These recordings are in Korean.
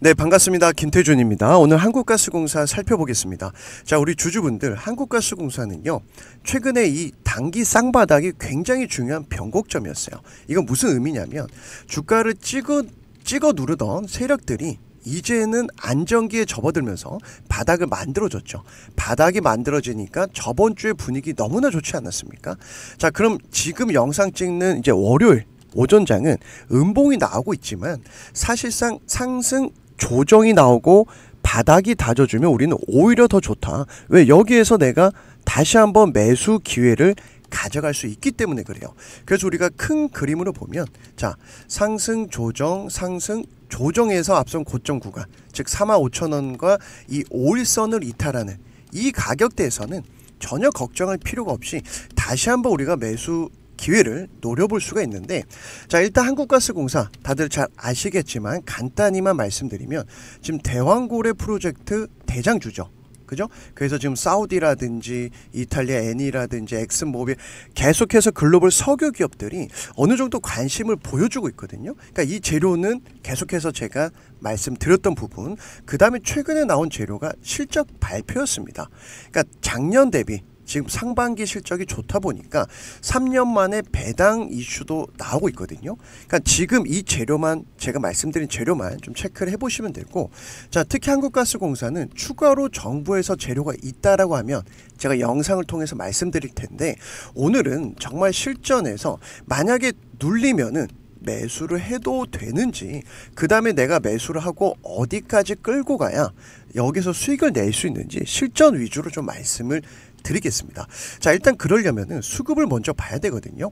네, 반갑습니다. 김태준입니다. 오늘 한국가스공사 살펴보겠습니다. 자, 우리 주주분들, 한국가스공사는요, 최근에 이 단기 쌍바닥이 굉장히 중요한 변곡점이었어요. 이건 무슨 의미냐면, 주가를 찍어, 찍어 누르던 세력들이 이제는 안정기에 접어들면서 바닥을 만들어줬죠. 바닥이 만들어지니까 저번 주에 분위기 너무나 좋지 않았습니까? 자, 그럼 지금 영상 찍는 이제 월요일 오전장은 음봉이 나오고 있지만 사실상 상승 조정이 나오고 바닥이 다져주면 우리는 오히려 더 좋다. 왜 여기에서 내가 다시 한번 매수 기회를 가져갈 수 있기 때문에 그래요. 그래서 우리가 큰 그림으로 보면 자 상승 조정 상승 조정에서 앞선 고점 구간 즉4 5 0 0 0 원과 이 5일선을 이탈하는 이 가격대에서는 전혀 걱정할 필요가 없이 다시 한번 우리가 매수 기회를 노려볼 수가 있는데 자 일단 한국가스공사 다들 잘 아시겠지만 간단히만 말씀드리면 지금 대왕고래 프로젝트 대장주죠. 그죠? 그래서 지금 사우디라든지 이탈리아 애니라든지 엑슨모빌 계속해서 글로벌 석유 기업들이 어느 정도 관심을 보여주고 있거든요. 그러니까 이 재료는 계속해서 제가 말씀드렸던 부분, 그 다음에 최근에 나온 재료가 실적 발표였습니다. 그러니까 작년 대비 지금 상반기 실적이 좋다 보니까 3년 만에 배당 이슈도 나오고 있거든요. 그러니까 지금 이 재료만 제가 말씀드린 재료만 좀 체크를 해보시면 되고 자 특히 한국가스공사는 추가로 정부에서 재료가 있다라고 하면 제가 영상을 통해서 말씀드릴 텐데 오늘은 정말 실전에서 만약에 눌리면은 매수를 해도 되는지 그 다음에 내가 매수를 하고 어디까지 끌고 가야 여기서 수익을 낼 수 있는지 실전 위주로 좀 말씀을 드리겠습니다. 자, 일단 그러려면 수급을 먼저 봐야 되거든요.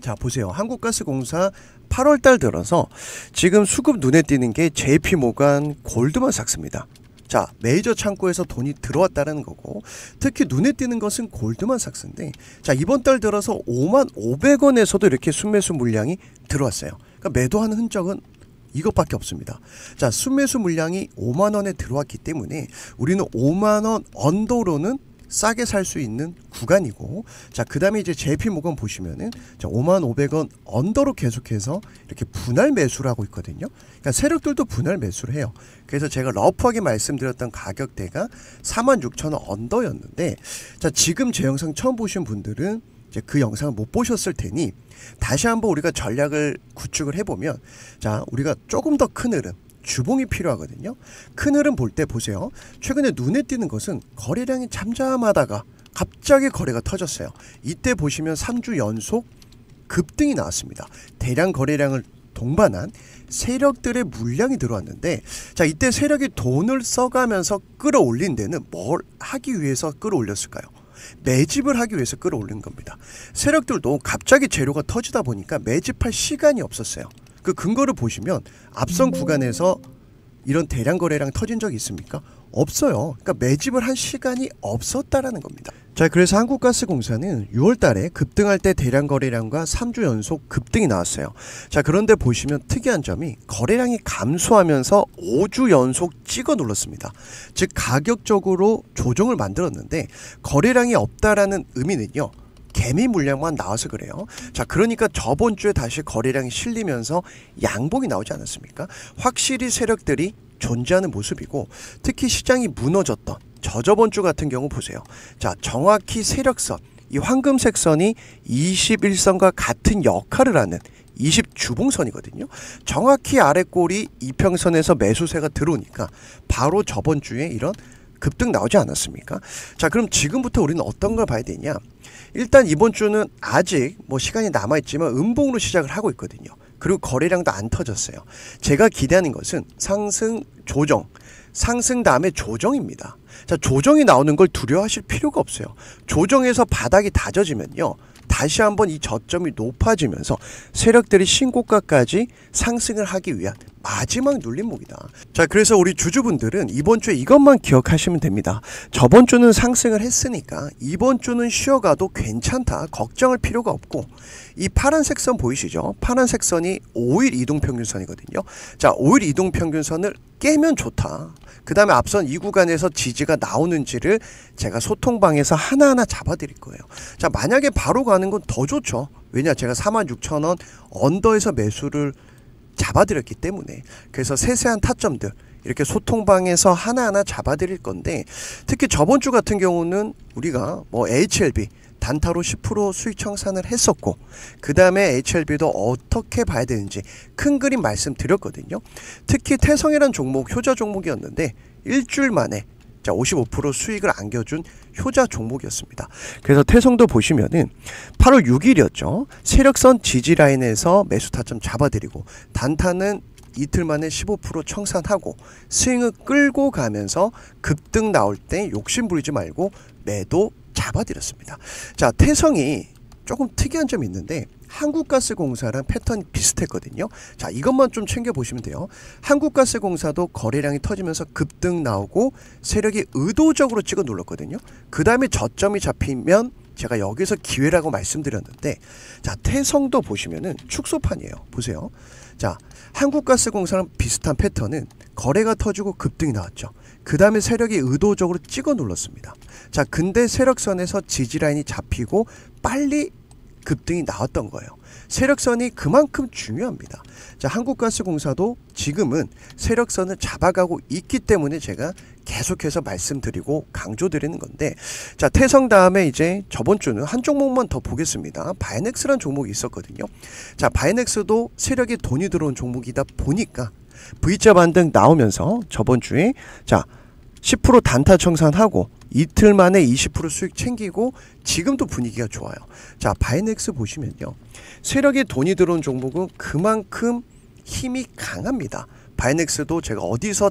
자, 보세요. 한국가스공사 8월달 들어서 지금 수급 눈에 띄는 게 JP 모간 골드만삭스입니다. 자, 메이저 창고에서 돈이 들어왔다는 거고 특히 눈에 띄는 것은 골드만삭스인데 자, 이번 달 들어서 5만 500원에서도 이렇게 순매수 물량이 들어왔어요. 그러니까 매도하는 흔적은 이것밖에 없습니다. 자, 순매수 물량이 5만 원에 들어왔기 때문에 우리는 5만 원 언더로는 싸게 살 수 있는 구간이고 자그 다음에 이제 JP모건 보시면은 자 5500원 언더로 계속해서 이렇게 분할 매수를 하고 있거든요 그러니까 세력들도 분할 매수를 해요 그래서 제가 러프하게 말씀드렸던 가격대가 4만6천원 언더였는데 자 지금 제 영상 처음 보신 분들은 이제 그 영상을 못 보셨을 테니 다시 한번 우리가 전략을 구축을 해보면 자 우리가 조금 더 큰 흐름 주봉이 필요하거든요. 큰 흐름 볼 때 보세요. 최근에 눈에 띄는 것은 거래량이 잠잠하다가 갑자기 거래가 터졌어요. 이때 보시면 3주 연속 급등이 나왔습니다. 대량 거래량을 동반한 세력들의 물량이 들어왔는데 자 이때 세력이 돈을 써가면서 끌어올린 데는 뭘 하기 위해서 끌어올렸을까요? 매집을 하기 위해서 끌어올린 겁니다. 세력들도 갑자기 재료가 터지다 보니까 매집할 시간이 없었어요. 그 근거를 보시면 앞선 음. 구간에서 이런 대량 거래량 터진 적이 있습니까? 없어요. 그러니까 매집을 한 시간이 없었다라는 겁니다. 자, 그래서 한국가스공사는 6월 달에 급등할 때 대량 거래량과 3주 연속 급등이 나왔어요. 자, 그런데 보시면 특이한 점이 거래량이 감소하면서 5주 연속 찍어 눌렀습니다. 즉, 가격적으로 조정을 만들었는데 거래량이 없다라는 의미는요. 개미 물량만 나와서 그래요. 자, 그러니까 저번 주에 다시 거래량이 실리면서 양봉이 나오지 않았습니까? 확실히 세력들이 존재하는 모습이고 특히 시장이 무너졌던 저저번 주 같은 경우 보세요. 자, 정확히 세력선 이 황금색 선이 21선과 같은 역할을 하는 20주봉선이거든요. 정확히 아래 꼬리 이평선에서 매수세가 들어오니까 바로 저번 주에 이런 급등 나오지 않았습니까? 자, 그럼 지금부터 우리는 어떤 걸 봐야 되냐? 일단 이번 주는 아직 뭐 시간이 남아 있지만 음봉으로 시작을 하고 있거든요. 그리고 거래량도 안 터졌어요. 제가 기대하는 것은 상승 조정 상승 다음에 조정입니다. 자, 조정이 나오는 걸 두려워하실 필요가 없어요. 조정에서 바닥이 다져지면요. 다시 한번 이 저점이 높아지면서 세력들이 신고가까지 상승을 하기 위한 마지막 눌림목이다. 자, 그래서 우리 주주분들은 이번 주에 이것만 기억하시면 됩니다. 저번 주는 상승을 했으니까 이번 주는 쉬어가도 괜찮다. 걱정할 필요가 없고 이 파란색 선 보이시죠? 파란색 선이 5일 이동평균선이거든요. 자, 5일 이동평균선을 깨면 좋다. 그 다음에 앞선 이 구간에서 지지가 나오는지를 제가 소통방에서 하나하나 잡아드릴 거예요. 자, 만약에 바로 가는 건 더 좋죠. 왜냐, 제가 46,000원 언더에서 매수를 잡아드렸기 때문에 그래서 세세한 타점들 이렇게 소통방에서 하나하나 잡아드릴 건데 특히 저번 주 같은 경우는 우리가 뭐 HLB 단타로 10% 수익 청산을 했었고 그 다음에 HLB도 어떻게 봐야 되는지 큰 그림 말씀드렸거든요. 특히 태성이란 종목 효자 종목이었는데 일주일 만에 자, 55% 수익을 안겨준 효자 종목이었습니다. 그래서 태성도 보시면은 8월 6일이었죠. 세력선 지지 라인에서 매수 타점 잡아드리고 단타는 이틀 만에 15% 청산하고 스윙을 끌고 가면서 급등 나올 때 욕심 부리지 말고 매도 잡아드렸습니다. 자, 태성이 조금 특이한 점이 있는데 한국가스공사랑 패턴이 비슷했거든요. 자, 이것만 좀 챙겨보시면 돼요. 한국가스공사도 거래량이 터지면서 급등 나오고 세력이 의도적으로 찍어 눌렀거든요. 그 다음에 저점이 잡히면 제가 여기서 기회라고 말씀드렸는데 자, 태성도 보시면은 축소판이에요. 보세요. 자, 한국가스공사랑 비슷한 패턴은 거래가 터지고 급등이 나왔죠. 그 다음에 세력이 의도적으로 찍어 눌렀습니다. 자, 근데 세력선에서 지지라인이 잡히고 빨리 급등이 나왔던 거예요. 세력선이 그만큼 중요합니다. 자, 한국가스공사도 지금은 세력선을 잡아가고 있기 때문에 제가 계속해서 말씀드리고 강조드리는 건데 자 태성 다음에 이제 저번 주는 한 종목만 더 보겠습니다. 바이넥스란 종목이 있었거든요. 자 바이넥스도 세력이 돈이 들어온 종목이다 보니까 V자 반등 나오면서 저번 주에 자10% 단타 청산하고 이틀 만에 20% 수익 챙기고 지금도 분위기가 좋아요. 자, 바이넥스 보시면요. 세력에 돈이 들어온 종목은 그만큼 힘이 강합니다. 바이넥스도 제가 어디서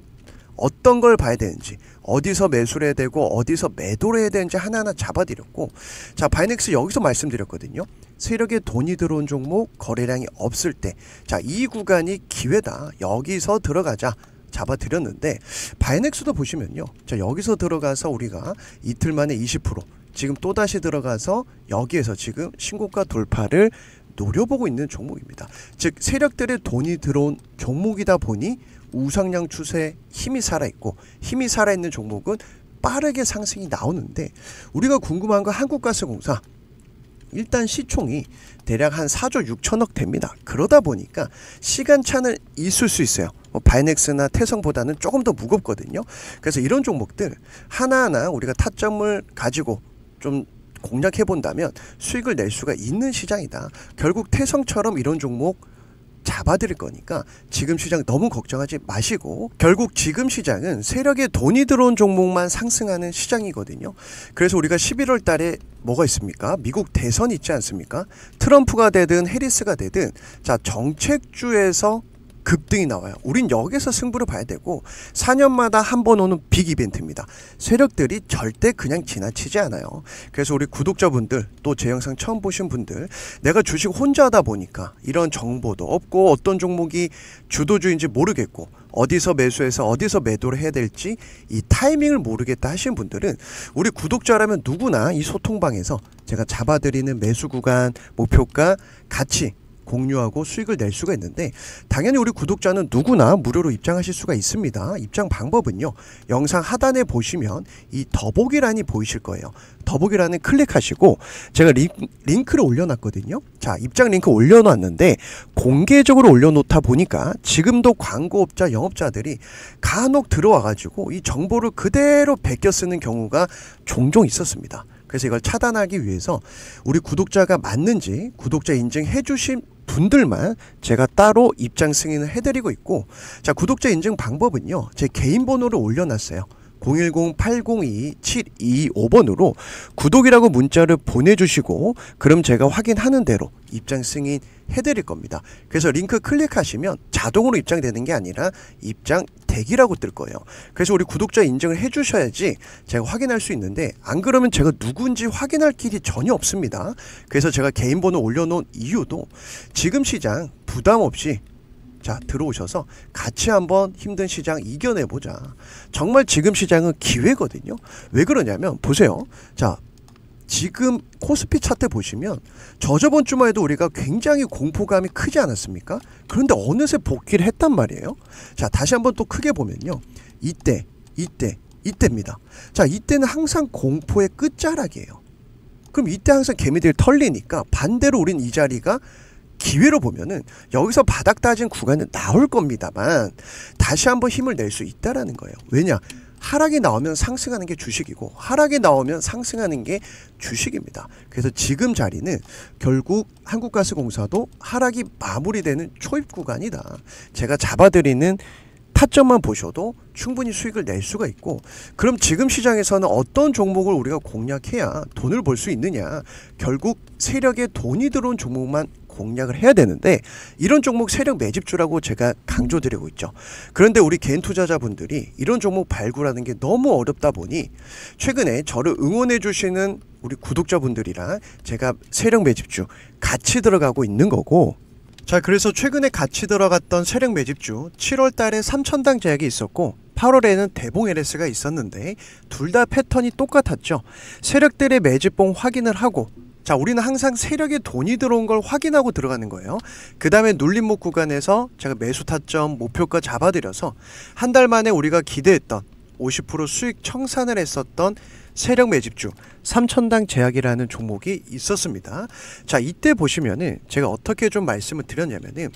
어떤 걸 봐야 되는지 어디서 매수를 해야 되고 어디서 매도를 해야 되는지 하나하나 잡아드렸고 자 바이넥스 여기서 말씀드렸거든요 세력에 돈이 들어온 종목 거래량이 없을 때자이 구간이 기회다 여기서 들어가자 잡아드렸는데 바이넥스도 보시면요. 자 여기서 들어가서 우리가 이틀 만에 20% 지금 또다시 들어가서 여기에서 지금 신고가 돌파를 노려보고 있는 종목입니다. 즉 세력들의 돈이 들어온 종목이다 보니 우상향 추세에 힘이 살아있고 힘이 살아있는 종목은 빠르게 상승이 나오는데 우리가 궁금한 건 한국가스공사 일단 시총이 대략 한 4조 6천억 됩니다. 그러다 보니까 시간차는 있을 수 있어요. 뭐 바이넥스나 태성보다는 조금 더 무겁거든요. 그래서 이런 종목들 하나하나 우리가 타점을 가지고 좀 공략해 본다면 수익을 낼 수가 있는 시장이다. 결국 태성처럼 이런 종목 잡아드릴 거니까 지금 시장 너무 걱정하지 마시고 결국 지금 시장은 세력의 돈이 들어온 종목만 상승하는 시장이거든요. 그래서 우리가 11월 달에 뭐가 있습니까? 미국 대선 있지 않습니까? 트럼프가 되든 해리스가 되든 자 정책주에서 급등이 나와요. 우린 여기서 승부를 봐야 되고 4년마다 한 번 오는 빅 이벤트입니다. 세력들이 절대 그냥 지나치지 않아요. 그래서 우리 구독자분들 또 제 영상 처음 보신 분들 내가 주식 혼자 하다 보니까 이런 정보도 없고 어떤 종목이 주도주인지 모르겠고 어디서 매수해서 어디서 매도를 해야 될지 이 타이밍을 모르겠다 하신 분들은 우리 구독자라면 누구나 이 소통방에서 제가 잡아드리는 매수 구간 목표가 같이 공유하고 수익을 낼 수가 있는데 당연히 우리 구독자는 누구나 무료로 입장하실 수가 있습니다. 입장 방법은요. 영상 하단에 보시면 이 더보기란이 보이실 거예요. 더보기란을 클릭하시고 제가 링, 크를 올려놨거든요. 자 입장 링크 올려놨는데 공개적으로 올려놓다 보니까 지금도 광고업자 영업자들이 간혹 들어와가지고 이 정보를 그대로 베껴 쓰는 경우가 종종 있었습니다. 그래서 이걸 차단하기 위해서 우리 구독자가 맞는지 구독자 인증 해주신 분들만 제가 따로 입장 승인을 해드리고 있고 자 구독자 인증 방법은요 제 개인 번호를 올려놨어요 010-802-725번으로 구독이라고 문자를 보내주시고 그럼 제가 확인하는 대로 입장 승인 해드릴 겁니다. 그래서 링크 클릭하시면 자동으로 입장되는 게 아니라 입장 대기라고 뜰 거예요. 그래서 우리 구독자 인증을 해주셔야지 제가 확인할 수 있는데 안 그러면 제가 누군지 확인할 길이 전혀 없습니다. 그래서 제가 개인 번호 올려놓은 이유도 지금 시장 부담 없이 자, 들어오셔서 같이 한번 힘든 시장 이겨내 보자. 정말 지금 시장은 기회거든요. 왜 그러냐면 보세요. 자, 지금 코스피 차트 보시면 저저번 주말에도 우리가 굉장히 공포감이 크지 않았습니까? 그런데 어느새 복귀를 했단 말이에요. 자, 다시 한번 또 크게 보면요. 이때, 이때, 이때입니다. 자, 이때는 항상 공포의 끝자락이에요. 그럼 이때 항상 개미들이 털리니까 반대로 우린 이 자리가 기회로 보면은 여기서 바닥 다진 구간은 나올 겁니다만 다시 한번 힘을 낼 수 있다라는 거예요. 왜냐? 하락이 나오면 상승하는 게 주식이고 하락이 나오면 상승하는 게 주식입니다. 그래서 지금 자리는 결국 한국가스공사도 하락이 마무리되는 초입 구간이다. 제가 잡아드리는 타점만 보셔도 충분히 수익을 낼 수가 있고 그럼 지금 시장에서는 어떤 종목을 우리가 공략해야 돈을 벌 수 있느냐 결국 세력의 돈이 들어온 종목만 공략을 해야 되는데 이런 종목 세력 매집주라고 제가 강조드리고 있죠. 그런데 우리 개인 투자자분들이 이런 종목 발굴하는 게 너무 어렵다 보니 최근에 저를 응원해 주시는 우리 구독자분들이랑 제가 세력 매집주 같이 들어가고 있는 거고 자 그래서 최근에 같이 들어갔던 세력 매집주 7월 달에 3천당 제약이 있었고 8월에는 대봉 LS가 있었는데 둘 다 패턴이 똑같았죠. 세력들의 매집봉 확인을 하고 자, 우리는 항상 세력의 돈이 들어온 걸 확인하고 들어가는 거예요. 그 다음에 눌림목 구간에서 제가 매수 타점 목표가 잡아들여서 한 달 만에 우리가 기대했던 50% 수익 청산을 했었던 세력 매집주 삼천당 제약이라는 종목이 있었습니다. 자 이때 보시면은 제가 어떻게 좀 말씀을 드렸냐면은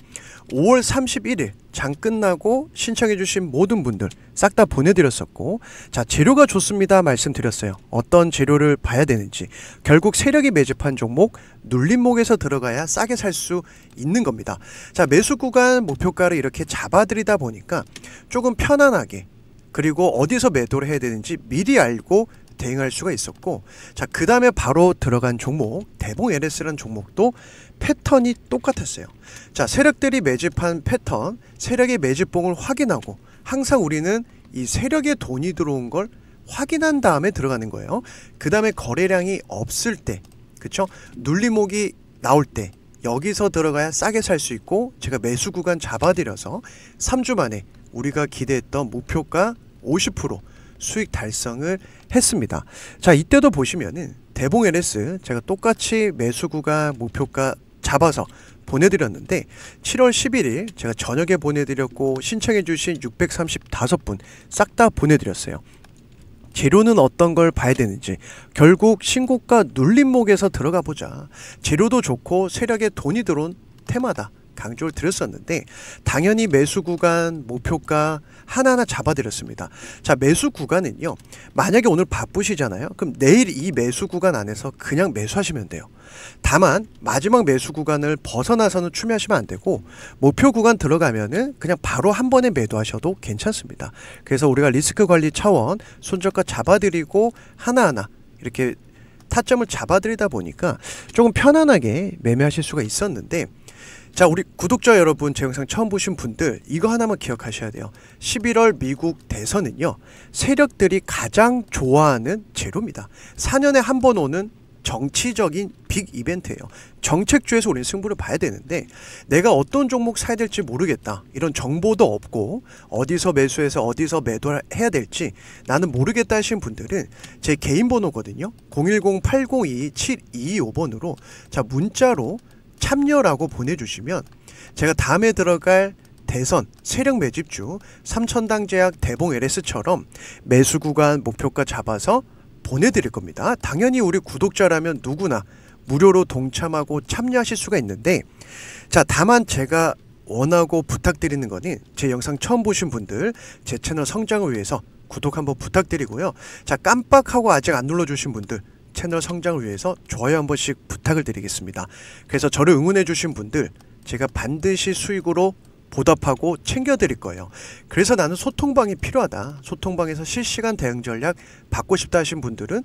5월 31일 장 끝나고 신청해주신 모든 분들 싹 다 보내드렸었고 자 재료가 좋습니다 말씀드렸어요. 어떤 재료를 봐야 되는지 결국 세력이 매집한 종목 눌림목에서 들어가야 싸게 살 수 있는 겁니다. 자 매수 구간 목표가를 이렇게 잡아드리다 보니까 조금 편안하게 그리고 어디서 매도를 해야 되는지 미리 알고 대응할 수가 있었고 자 그 다음에 바로 들어간 종목 대봉 LS라는 종목도 패턴이 똑같았어요 자 세력들이 매집한 패턴 세력의 매집봉을 확인하고 항상 우리는 이 세력의 돈이 들어온 걸 확인한 다음에 들어가는 거예요 그 다음에 거래량이 없을 때 그쵸 눌림목이 나올 때 여기서 들어가야 싸게 살 수 있고 제가 매수 구간 잡아들여서 3주 만에 우리가 기대했던 목표가 50% 수익 달성을 했습니다. 자, 이때도 보시면은 대봉 LS 제가 똑같이 매수구가 목표가 잡아서 보내드렸는데 7월 11일 제가 저녁에 보내드렸고 신청해주신 635분 싹 다 보내드렸어요. 재료는 어떤 걸 봐야 되는지 결국 신고가 눌림목에서 들어가 보자. 재료도 좋고 세력에 돈이 들어온 테마다. 강조를 드렸었는데 당연히 매수 구간 목표가 하나하나 잡아드렸습니다. 자 매수 구간은요. 만약에 오늘 바쁘시잖아요. 그럼 내일 이 매수 구간 안에서 그냥 매수하시면 돼요. 다만 마지막 매수 구간을 벗어나서는 추매하시면 안 되고 목표 구간 들어가면은 그냥 바로 한 번에 매도하셔도 괜찮습니다. 그래서 우리가 리스크 관리 차원 손절가 잡아드리고 하나하나 이렇게 타점을 잡아드리다 보니까 조금 편안하게 매매하실 수가 있었는데 자, 우리 구독자 여러분, 제 영상 처음 보신 분들 이거 하나만 기억하셔야 돼요. 11월 미국 대선은요. 세력들이 가장 좋아하는 제로입니다. 4년에 한 번 오는 정치적인 빅 이벤트예요. 정책주에서 우리는 승부를 봐야 되는데 내가 어떤 종목 사야 될지 모르겠다. 이런 정보도 없고 어디서 매수해서 어디서 매도해야 를 될지 나는 모르겠다 하신 분들은 제 개인 번호거든요. 010-8022-725번으로 자 문자로 참여라고 보내주시면 제가 다음에 들어갈 대선, 세력 매집주, 삼천당제약, 대봉 LS처럼 매수 구간 목표가 잡아서 보내드릴 겁니다. 당연히 우리 구독자라면 누구나 무료로 동참하고 참여하실 수가 있는데 자 다만 제가 원하고 부탁드리는 거는 제 영상 처음 보신 분들 제 채널 성장을 위해서 구독 한번 부탁드리고요. 자 깜빡하고 아직 안 눌러주신 분들 채널 성장을 위해서 좋아요 한 번씩 부탁을 드리겠습니다. 그래서 저를 응원해 주신 분들 제가 반드시 수익으로 보답하고 챙겨드릴 거예요. 그래서 나는 소통방이 필요하다. 소통방에서 실시간 대응 전략 받고 싶다 하신 분들은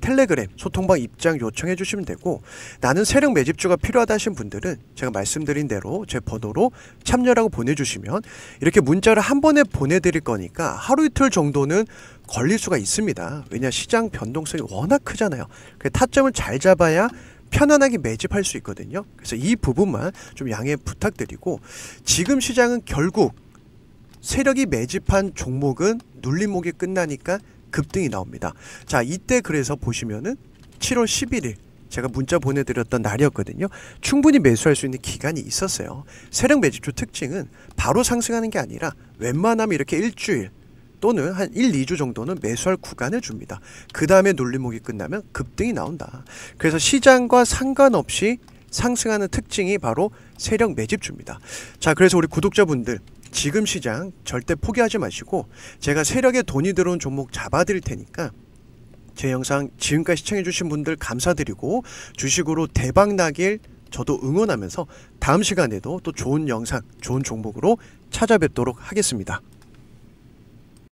텔레그램 소통방 입장 요청해 주시면 되고 나는 세력 매집주가 필요하다 하신 분들은 제가 말씀드린 대로 제 번호로 참여라고 보내주시면 이렇게 문자를 한 번에 보내드릴 거니까 하루 이틀 정도는 걸릴 수가 있습니다. 왜냐 시장 변동성이 워낙 크잖아요. 그 타점을 잘 잡아야 편안하게 매집할 수 있거든요. 그래서 이 부분만 좀 양해 부탁드리고 지금 시장은 결국 세력이 매집한 종목은 눌림목이 끝나니까 급등이 나옵니다. 자, 이때 그래서 보시면은 7월 11일 제가 문자 보내드렸던 날이었거든요. 충분히 매수할 수 있는 기간이 있었어요. 세력 매집주 특징은 바로 상승하는 게 아니라 웬만하면 이렇게 일주일 또는 한 1, 2주 정도는 매수할 구간을 줍니다. 그 다음에 놀림목이 끝나면 급등이 나온다. 그래서 시장과 상관없이 상승하는 특징이 바로 세력 매집주입니다. 자, 그래서 우리 구독자분들 지금 시장 절대 포기하지 마시고 제가 세력의 돈이 들어온 종목 잡아드릴 테니까 제 영상 지금까지 시청해주신 분들 감사드리고 주식으로 대박 나길 저도 응원하면서 다음 시간에도 또 좋은 영상, 좋은 종목으로 찾아뵙도록 하겠습니다.